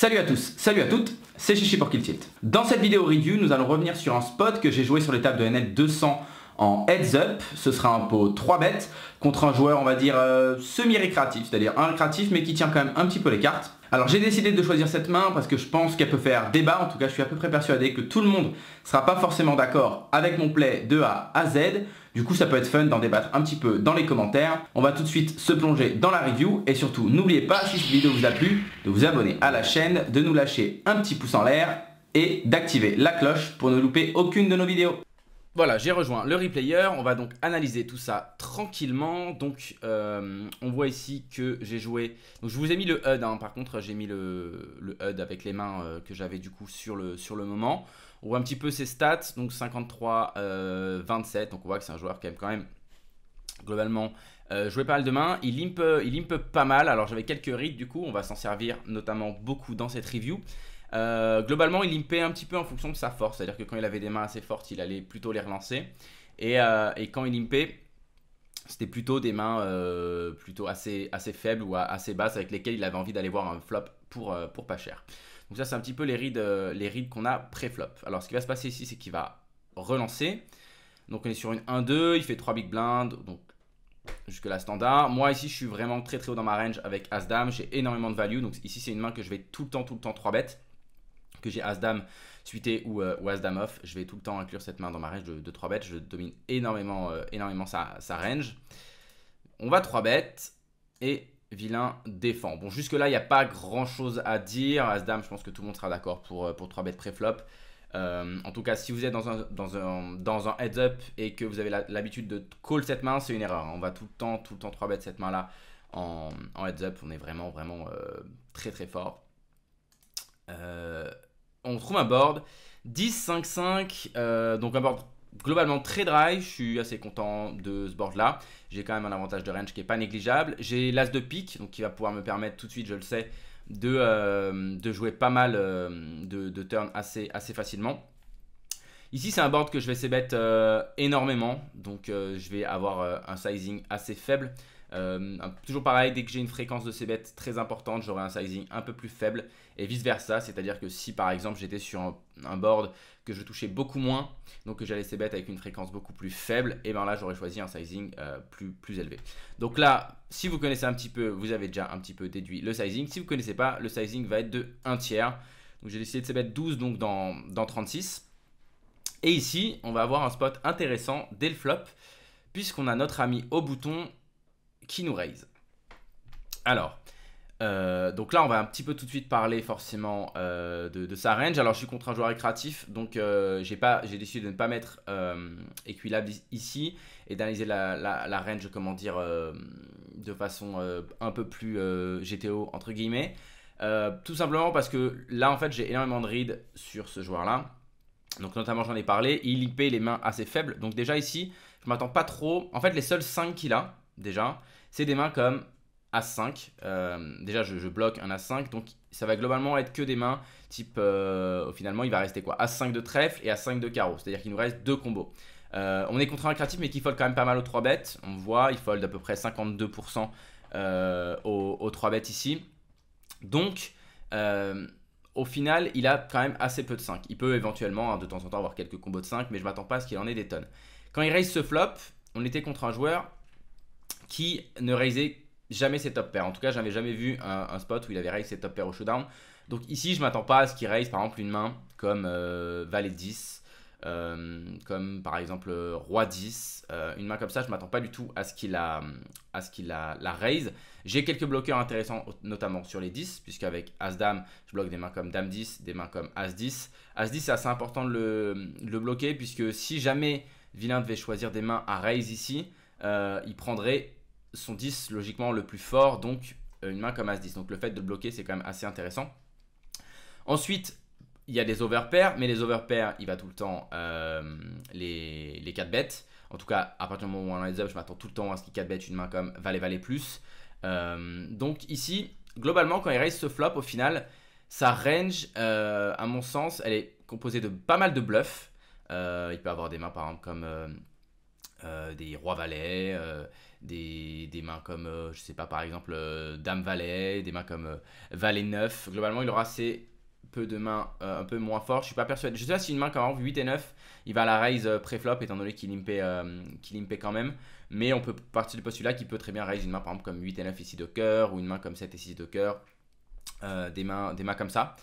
Salut à tous, salut à toutes, c'est Chichi pour Kill Tilt. Dans cette vidéo review, nous allons revenir sur un spot que j'ai joué sur les tables de NL 200 en heads up, ce sera un pot 3 bêtes contre un joueur on va dire euh, semi-récréatif, c'est-à-dire un récréatif mais qui tient quand même un petit peu les cartes. Alors j'ai décidé de choisir cette main parce que je pense qu'elle peut faire débat, en tout cas je suis à peu près persuadé que tout le monde sera pas forcément d'accord avec mon play de A à Z, du coup ça peut être fun d'en débattre un petit peu dans les commentaires. On va tout de suite se plonger dans la review et surtout n'oubliez pas si cette vidéo vous a plu de vous abonner à la chaîne, de nous lâcher un petit pouce en l'air et d'activer la cloche pour ne louper aucune de nos vidéos. Voilà, j'ai rejoint le replayer. On va donc analyser tout ça tranquillement. Donc, euh, on voit ici que j'ai joué. Donc, je vous ai mis le HUD. Hein. Par contre, j'ai mis le, HUD avec les mains euh, que j'avais du coup sur le, sur le moment. On voit un petit peu ses stats. Donc, 53, 27. Euh, donc, on voit que c'est un joueur qui aime quand même globalement jouer pas mal de mains. Il limpe, il limpe pas mal. Alors, j'avais quelques rides du coup. On va s'en servir notamment beaucoup dans cette review. Euh, globalement, il limpait un petit peu en fonction de sa force, c'est-à-dire que quand il avait des mains assez fortes, il allait plutôt les relancer. Et, euh, quand il limpait, c'était plutôt des mains euh, plutôt assez, assez faibles ou assez basses avec lesquelles il avait envie d'aller voir un flop pour, pour pas cher. Donc ça, c'est un petit peu les rides, les rides qu'on a pré-flop. Alors ce qui va se passer ici, c'est qu'il va relancer. Donc on est sur une 1-2, il fait 3 big blind donc jusque là standard. Moi ici je suis vraiment très très haut dans ma range avec as j'ai énormément de value, donc ici c'est une main que je vais tout le temps tout le temps 3 bêtes que j'ai As-Dame suité ou, euh, off, je vais tout le temps inclure cette main dans ma range de, 3 bêtes. Je domine énormément, euh, énormément sa, range. On va 3 bêtes et vilain défend. Bon, jusque-là, il n'y a pas grand-chose à dire. As-Dame, je pense que tout le monde sera d'accord pour, euh, pour 3 bêtes pré-flop. en tout cas, si vous êtes dans un, dans un, dans un heads-up et que vous avez l'habitude de call cette main, c'est une erreur. Hein. On va tout le temps, tout le temps 3 bêtes cette main-là en, heads-up. On est vraiment, vraiment très, très fort. Euh, on trouve un board 10-5-5, euh, donc un board globalement très dry. Je suis assez content de ce board là. J'ai quand même un avantage de range qui n'est pas négligeable. J'ai l'as de pique, donc qui va pouvoir me permettre tout de suite, je le sais, de, euh, jouer pas mal euh, de, turns assez, assez facilement. Ici, c'est un board que je vais bête énormément, donc je vais avoir un sizing assez faible. Euh, toujours pareil, dès que j'ai une fréquence de ces bêtes très importante, j'aurai un sizing un peu plus faible et vice versa. C'est-à-dire que si par exemple j'étais sur un, board que je touchais beaucoup moins, donc que j'allais ces bêtes avec une fréquence beaucoup plus faible, et bien là j'aurais choisi un sizing euh, plus, plus élevé. Donc là, si vous connaissez un petit peu, vous avez déjà un petit peu déduit le sizing. Si vous ne connaissez pas, le sizing va être de 1 tiers. Donc j'ai décidé de ces bêtes 12 donc dans, dans 36. Et ici, on va avoir un spot intéressant dès le flop, puisqu'on a notre ami au bouton qui nous raise. Alors, euh, donc là, on va un petit peu tout de suite parler forcément euh, de, sa range. Alors, je suis contre un joueur récréatif, donc euh, j'ai décidé de ne pas mettre Equilab ici et d'analyser la, range, comment dire, de façon un peu plus GTO entre guillemets. tout simplement parce que là, en fait, j'ai énormément de reads sur ce joueur-là. Donc, notamment, j'en ai parlé. Il IP les mains assez faibles. Donc, déjà ici, je m'attends pas trop. En fait, les seuls 5 qu'il a, déjà c'est des mains comme a 5 euh, déjà, je, bloque un a 5 donc ça va globalement être que des mains type. Au euh, finalement, il va rester quoi a 5 de trèfle et a 5 de carreau. C'est-à-dire qu'il nous reste deux combos. Euh, on est contre un créatif, mais qui fold quand même pas mal aux 3 bêtes. On voit, il fold à peu près 52% aux, 3 bêtes ici. Donc. au final, il a quand même assez peu de 5. Il peut éventuellement, hein, de temps en temps, avoir quelques combos de 5, mais je m'attends pas à ce qu'il en ait des tonnes. Quand il raise ce flop, on était contre un joueur qui ne raisait jamais ses top pairs. En tout cas, j'avais jamais vu un, spot où il avait raised ses top pairs au showdown. Donc ici, je m'attends pas à ce qu'il raise par exemple une main comme euh, valet 10, euh, comme par exemple euh, roi 10, une main comme ça, je m'attends pas du tout à ce qu'il la, raise. J'ai quelques bloqueurs intéressants, notamment sur les 10, puisqu'avec As-Dame, je bloque des mains comme Dame-10, des mains comme As-10. As-10, c'est assez important de le, de le, bloquer, puisque si jamais Villain devait choisir des mains à raise ici, il prendrait sont 10 logiquement le plus fort, donc euh, une main comme As-10. Donc le fait de bloquer, c'est quand même assez intéressant. Ensuite, il y a des overpairs, mais les overpairs, il va tout le temps euh, les, les 4 bêtes. En tout cas, à partir du moment où on les up, je m'attends tout le temps à ce qu'il 4 bêtes une main comme valet valet plus. Euh, donc ici, globalement, quand il raise ce flop, au final, sa range, à mon sens, elle est composée de pas mal de bluffs. il peut avoir des mains par exemple comme euh, des rois valets, euh, des, des, mains comme, euh, je sais pas, par exemple, dame valet, des mains comme valet 9. Globalement, il aura assez peu de mains un peu moins fortes. Je suis pas persuadé. Je sais pas si une main comme 8 et 9, il va la raise pré-flop, étant donné qu'il limpait, limpait, quand même. Mais on peut partir du postulat qu'il peut très bien raise une main, par exemple, comme 8 et 9 ici de cœur, ou une main comme 7 et 6 de cœur, des, mains, des mains comme ça.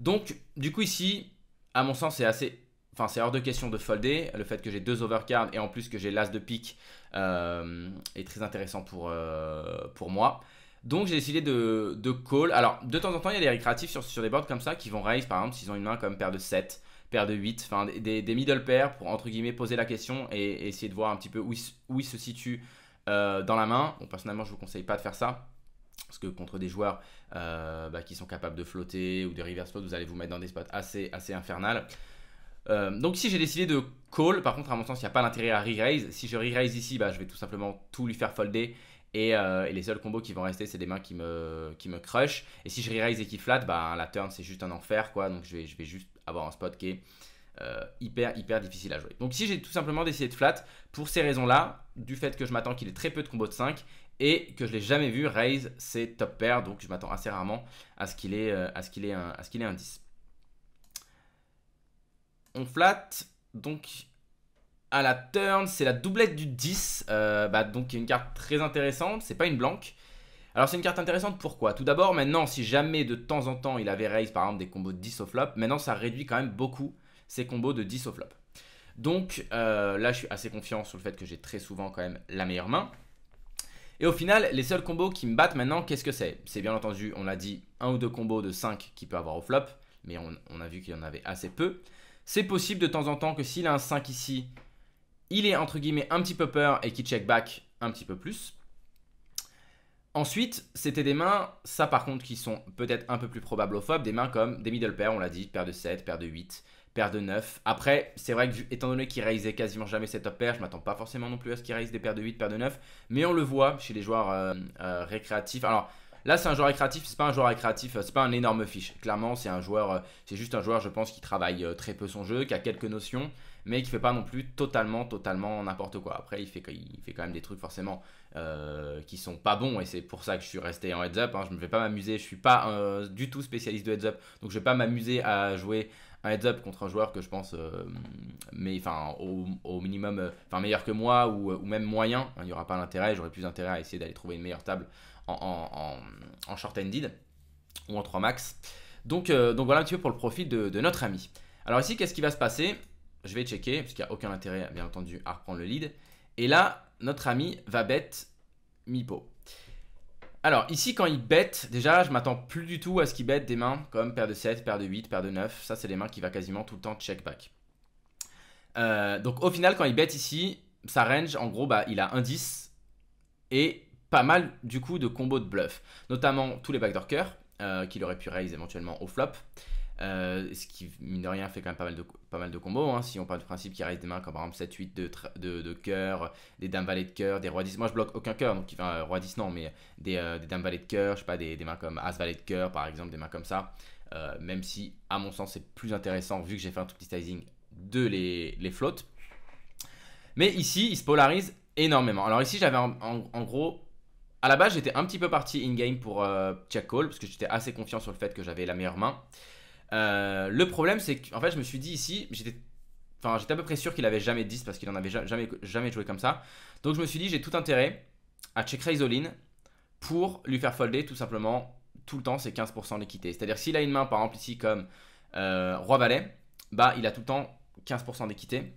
Donc, du coup, ici, à mon sens, c'est assez Enfin, c'est hors de question de folder. Le fait que j'ai deux overcards et en plus que j'ai l'as de pique euh, est très intéressant pour, euh, pour moi. Donc j'ai décidé de, call. Alors de temps en temps il y a des récréatifs sur, des boards comme ça qui vont raise par exemple s'ils ont une main comme paire de 7, paire de 8, enfin des, middle pairs pour entre guillemets poser la question et, essayer de voir un petit peu où ils où se situe euh, dans la main. Bon personnellement je vous conseille pas de faire ça. Parce que contre des joueurs bah, qui sont capables de flotter ou de reverse float, vous allez vous mettre dans des spots assez, assez infernales. Euh, donc si j'ai décidé de call, par contre à mon sens il n'y a pas l'intérêt à re-raise. Si je re-raise ici, bah, je vais tout simplement tout lui faire folder. Euh, et, les seuls combos qui vont rester, c'est des mains qui me, qui me crush. Et si je re-raise et qu'il flatte bah, la turn c'est juste un enfer quoi. Donc je vais, je vais juste avoir un spot qui est euh, hyper hyper difficile à jouer. Donc si j'ai tout simplement décidé de flat, pour ces raisons là, du fait que je m'attends qu'il ait très peu de combos de 5 et que je l'ai jamais vu raise c'est top pair, donc je m'attends assez rarement à ce qu'il ait, à ait, à ce qu'il ait un 10 on flatte. Donc à la turn, c'est la doublette du 10. Euh, bah, donc une carte très intéressante, c'est pas une blanque. Alors c'est une carte intéressante pourquoi Tout d'abord maintenant si jamais de temps en temps il avait raise par exemple des combos de 10 au flop, maintenant ça réduit quand même beaucoup ces combos de 10 au flop. Donc euh, là je suis assez confiant sur le fait que j'ai très souvent quand même la meilleure main. Et au final les seuls combos qui me battent maintenant qu'est-ce que c'est C'est bien entendu on l'a dit un ou deux combos de 5 qui peut avoir au flop, mais on, on a vu qu'il y en avait assez peu. C'est possible de temps en temps que s'il a un 5 ici, il est entre guillemets un petit peu peur et qu'il check back un petit peu plus. Ensuite, c'était des mains, ça par contre, qui sont peut-être un peu plus probablophobes, des mains comme des middle pairs, on l'a dit, paire de 7, paire de 8, paire de 9. Après, c'est vrai que étant donné qu'il réalisait quasiment jamais cette top pairs, je m'attends pas forcément non plus à ce qu'il réalise des paires de 8, paires de 9, mais on le voit chez les joueurs euh, euh, récréatifs. Alors, Là, c'est un joueur récréatif, c'est pas un joueur récréatif, euh, c'est pas un énorme fiche. Clairement, c'est un joueur, euh, c'est juste un joueur, je pense, qui travaille euh, très peu son jeu, qui a quelques notions, mais qui fait pas non plus totalement, totalement n'importe quoi. Après, il fait, il fait quand même des trucs forcément qui sont pas bons, et c'est pour ça que je suis resté en heads up. Hein. Je ne vais pas m'amuser, je suis pas du tout spécialiste de heads up, donc je vais pas m'amuser à jouer un heads-up contre un joueur que je pense, euh, mais enfin, au, minimum, euh, enfin, meilleur que moi ou, euh, même moyen, hein, il n'y aura pas l'intérêt. J'aurais plus intérêt à essayer d'aller trouver une meilleure table en, short-ended ou en 3 max. Donc, voilà un petit peu pour le profit de, notre ami. Alors ici, qu'est-ce qui va se passer Je vais checker, parce qu'il n'y a aucun intérêt, bien entendu, à reprendre le lead. Et là, notre ami va bet Mipo. Alors ici quand il bête, déjà je m'attends plus du tout à ce qu'il bête des mains comme paire de 7, paire de 8, paire de 9. Ça c'est des mains qui va quasiment tout le temps check back. Euh, donc au final quand il bête ici, sa range en gros bah, il a un 10 et pas mal du coup de combos de bluff. Notamment tous les backdoor cœur euh, qu'il aurait pu raise éventuellement au flop. Euh, ce qui mine de rien fait quand même pas mal de, pas mal de combos. Hein. Si on parle du principe qu'il reste des mains comme par 7-8 de, de, de cœur, des dames valets de cœur, des rois 10. Moi je bloque aucun cœur, donc enfin, roi 10 non, mais des, euh, des dames valets de cœur, je sais pas, des, mains comme as valet de cœur par exemple, des mains comme ça. Euh, même si à mon sens c'est plus intéressant vu que j'ai fait un tout petit sizing de les, les flottes. Mais ici il se polarise énormément. Alors ici j'avais en, gros à la base, j'étais un petit peu parti in-game pour check euh, call parce que j'étais assez confiant sur le fait que j'avais la meilleure main. Euh, le problème, c'est qu'en fait, je me suis dit ici, j'étais enfin, à peu près sûr qu'il avait jamais 10 parce qu'il n'en avait jamais, jamais joué comme ça. Donc je me suis dit, j'ai tout intérêt à check raise all-in pour lui faire folder tout simplement tout le temps ses 15% d'équité. C'est-à-dire s'il a une main par exemple ici comme euh, Roi-Valet, bah il a tout le temps 15% d'équité.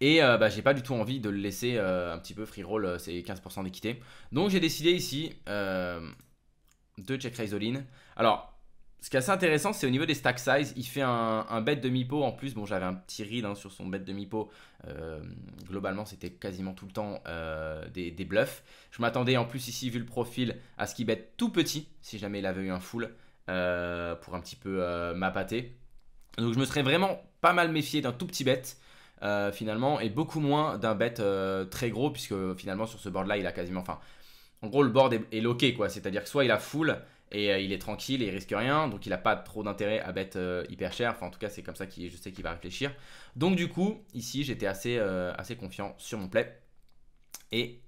Et euh, bah, j'ai pas du tout envie de le laisser un petit peu free roll ses 15% d'équité. Donc j'ai décidé ici de check raise all-in. Alors ce qui est assez intéressant, c'est au niveau des stack size, il fait un, un bet demi-pot en plus. Bon, j'avais un petit read hein, sur son bet demi-pot. Euh, globalement, c'était quasiment tout le temps euh, des, bluffs. Je m'attendais en plus ici, vu le profil, à ce qu'il bet tout petit, si jamais il avait eu un full, euh, pour un petit peu m'appâter. Donc je me serais vraiment pas mal méfié d'un tout petit bet. finalement, et beaucoup moins d'un bet très gros, puisque finalement sur ce board là, il a quasiment. Enfin, en gros, le board est, est loqué quoi. C'est à dire que soit il a full, et euh, il est tranquille et il risque rien, donc il n'a pas trop d'intérêt à bête euh, hyper cher. Enfin, en tout cas, c'est comme ça que je sais qu'il va réfléchir. Donc, du coup, ici, j'étais assez, euh, assez confiant sur mon play. Et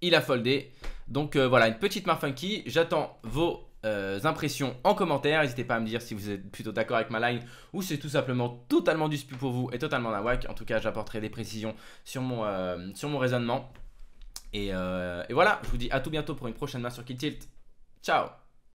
il a foldé. Donc, voilà, une petite main funky. J'attends vos impressions en commentaire. N'hésitez pas à me dire si vous êtes plutôt d'accord avec ma line ou c'est tout simplement totalement du spu pour vous et totalement nawak. En tout cas, j'apporterai des précisions sur mon, sur mon raisonnement. Et, voilà, je vous dis à tout bientôt pour une prochaine main sur Kill Tilt. Ciao